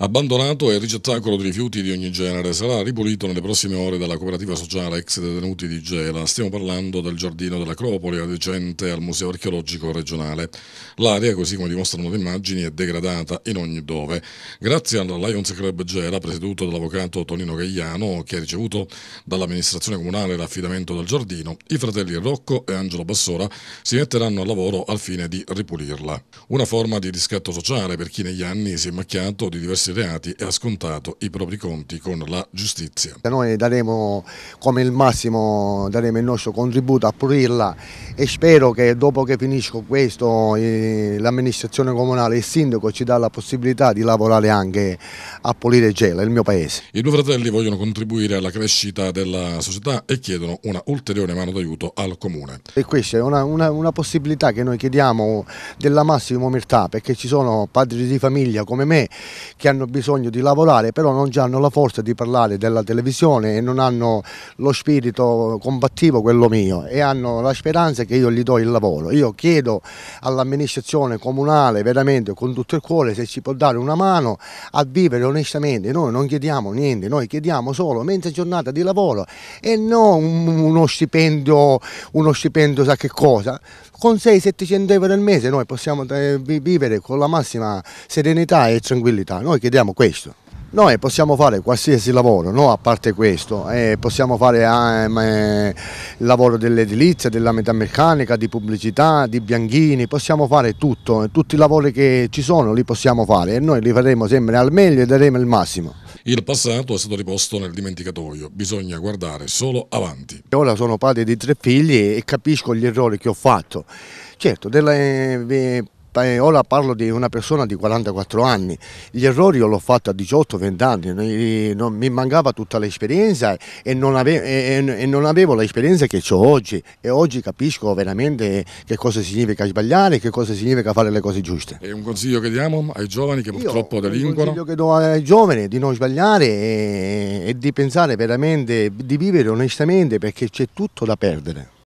Abbandonato il ricettacolo di rifiuti di ogni genere, sarà ripulito nelle prossime ore dalla cooperativa sociale ex detenuti di Gela. Stiamo parlando del giardino dell'Acropoli adiacente al Museo archeologico regionale. L'area, così come dimostrano le immagini, è degradata in ogni dove. Grazie al Lions Club Gela, presieduto dall'avvocato Tonino Gagliano, che ha ricevuto dall'amministrazione comunale l'affidamento del giardino, i fratelli Rocco e Angelo Bassora si metteranno al lavoro al fine di ripulirla. Una forma di riscatto sociale per chi negli anni si è macchiato di diversi diversi reati e ha scontato i propri conti con la giustizia. Noi daremo come il massimo daremo il nostro contributo a pulirla e spero che dopo che finisco questo eh, l'amministrazione comunale e il sindaco ci dà la possibilità di lavorare anche a pulire Gela, il mio paese. I due fratelli vogliono contribuire alla crescita della società e chiedono una ulteriore mano d'aiuto al comune. E questa è una, una, una possibilità che noi chiediamo della massima umiltà perché ci sono padri di famiglia come me che hanno hanno bisogno di lavorare, però non hanno la forza di parlare della televisione e non hanno lo spirito combattivo, quello mio, e hanno la speranza che io gli do il lavoro. Io chiedo all'amministrazione comunale veramente con tutto il cuore se ci può dare una mano a vivere onestamente, noi non chiediamo niente, noi chiediamo solo mezza giornata di lavoro e non uno stipendio, uno stipendio sa che cosa, con 6-700 euro al mese noi possiamo eh, vivere con la massima serenità e tranquillità. Noi chiediamo questo. Noi possiamo fare qualsiasi lavoro, no? a parte questo, eh, possiamo fare ah, ehm, eh, il lavoro dell'edilizia, della metalmeccanica, di pubblicità, di bianchini, possiamo fare tutto, eh, tutti i lavori che ci sono li possiamo fare e noi li faremo sempre al meglio e daremo il massimo. Il passato è stato riposto nel dimenticatoio, bisogna guardare solo avanti. Ora sono padre di tre figli e capisco gli errori che ho fatto. Certo, delle, eh, eh, ora parlo di una persona di 44 anni, gli errori l'ho fatto a 18-20 anni, non, mi mancava tutta l'esperienza e non, avevo, e, e non avevo l'esperienza che ho oggi e oggi capisco veramente che cosa significa sbagliare, che cosa significa fare le cose giuste. E un consiglio che diamo ai giovani che purtroppo Io, delinquono? Un consiglio che do ai giovani di non sbagliare e, e di pensare veramente, di vivere onestamente perché c'è tutto da perdere.